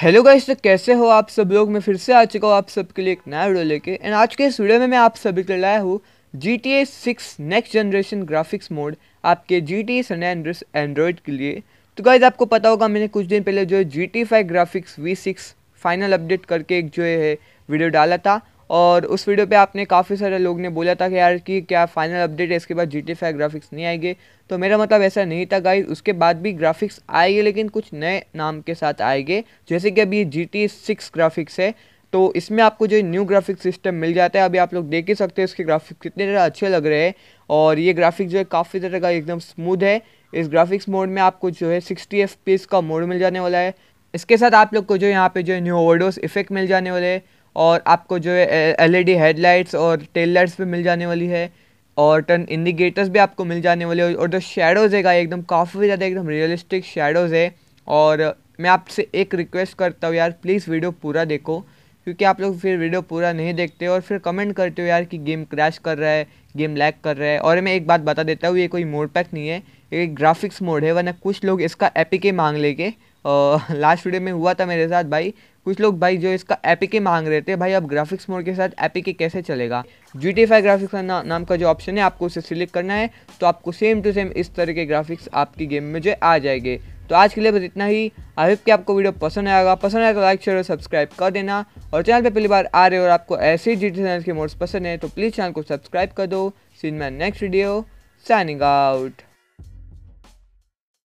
hello guys तो कैसे हो आप सब लोग मैं फिर से आ चुका हूँ आप सबके लिए एक नया वीडियो लेके एंड आज के इस वीडियो में मैं आप सभी के लिए लाया हूँ G T A six next generation graphics mod आपके जी टी ए सन एंड्रॉयड के लिए तो गाइस आपको पता होगा मैंने कुछ दिन पहले जो है G T five graphics V six final update करके एक जो है वीडियो डाला था और उस वीडियो पे आपने काफ़ी सारे लोग ने बोला था कि यार कि क्या फाइनल अपडेट है इसके बाद जी टी फाइव ग्राफिक्स नहीं आएंगे तो मेरा मतलब ऐसा नहीं था गाइज उसके बाद भी ग्राफिक्स आएंगे लेकिन कुछ नए नाम के साथ आएंगे जैसे कि अभी जी टी सिक्स ग्राफिक्स है तो इसमें आपको जो न्यू ग्राफिक सिस्टम मिल जाता है अभी आप लोग देख ही सकते हैं इसके ग्राफिक कितने ज़्यादा अच्छे लग रहे हैं और ये ग्राफिक जो है काफ़ी तरह का एकदम स्मूथ है इस ग्राफिक्स मोड में आपको जो है सिक्सटी एफ का मोड मिल जाने वाला है इसके साथ आप लोग को जो यहाँ पे जो है न्यू ओवरडोज इफेक्ट मिल जाने वाले हैं और आपको जो है एलईडी हेडलाइट्स e और टेल लाइट्स भी मिल जाने वाली है और टर्न इंडिकेटर्स भी आपको मिल जाने वाले और जो शेडोज़ है एकदम काफ़ी ज़्यादा एकदम रियलिस्टिक शेडोज़ है और मैं आपसे एक रिक्वेस्ट करता हूँ यार प्लीज़ वीडियो पूरा देखो क्योंकि आप लोग फिर वीडियो पूरा नहीं देखते और फिर कमेंट करते हो यार कि गेम क्रैश कर रहा है गेम लैग कर रहा है और मैं एक बात बता देता हूँ ये कोई मोड पैक नहीं है ये ग्राफिक्स मोड है वरना कुछ लोग इसका एपी के मांग लेके लास्ट वीडियो में हुआ था मेरे साथ भाई कुछ लोग भाई जो इसका एपीके मांग रहे थे भाई अब ग्राफिक्स मोड के साथ एपीके कैसे चलेगा जी टी फाइव ग्राफिक्स ना, नाम का जो ऑप्शन है आपको उसे सिलेक्ट करना है तो आपको सेम टू सेम इस तरह के ग्राफिक्स आपकी गेम में जो आ जाएंगे तो आज के लिए बस इतना ही आई होप कि आपको वीडियो पसंद आएगा पसंद आएगा तो लाइक शेयर और सब्सक्राइब कर देना और चैनल पर पहली बार आ रहे हो और आपको ऐसे ही जी टी के मोड्स पसंद है तो प्लीज़ चैनल को सब्सक्राइब कर दो seen my next video signing out